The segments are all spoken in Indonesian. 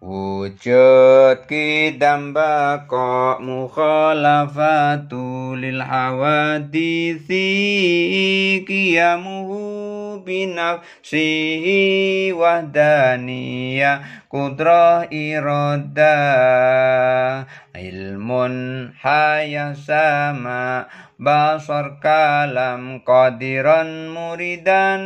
Wujud kidam bako mukhalafatu lil hawadisi kiyamuhu binafsihi wahdaniyah kudrah iradah ilmun haya sama basar kalam qadiran muridan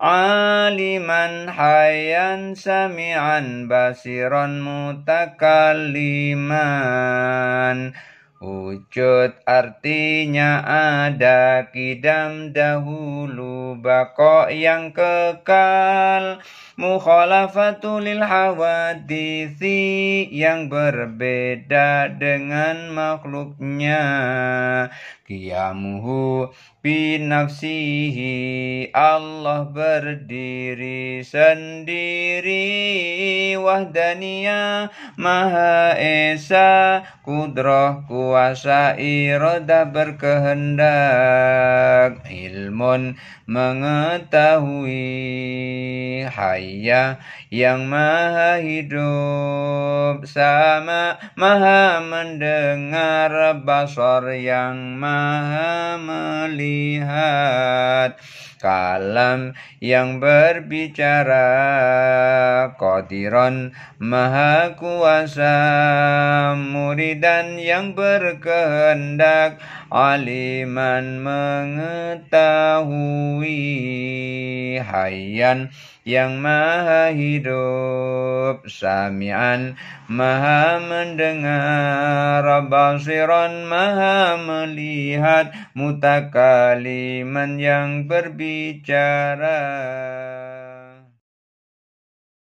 aliman hayyan sami'an basiran Mutakaliman. Wujud artinya ada kidam dahulu bako yang kekal Mukhalafatul lil hawadisi yang berbeda dengan makhluknya Qiyamuhu binafsihi Allah berdiri sendiri Wahdaniya Maha Esa Kudrahku berkuasa roda berkehendak ilmun mengetahui hayya yang maha hidup sama maha mendengar basor yang maha melihat kalam yang berbicara Kodiron maha kuasa muridan yang berkehendak Aliman mengetahui hayyan yang maha hidup Sami'an maha mendengar Basiran maha melihat Mutakaliman yang berbicara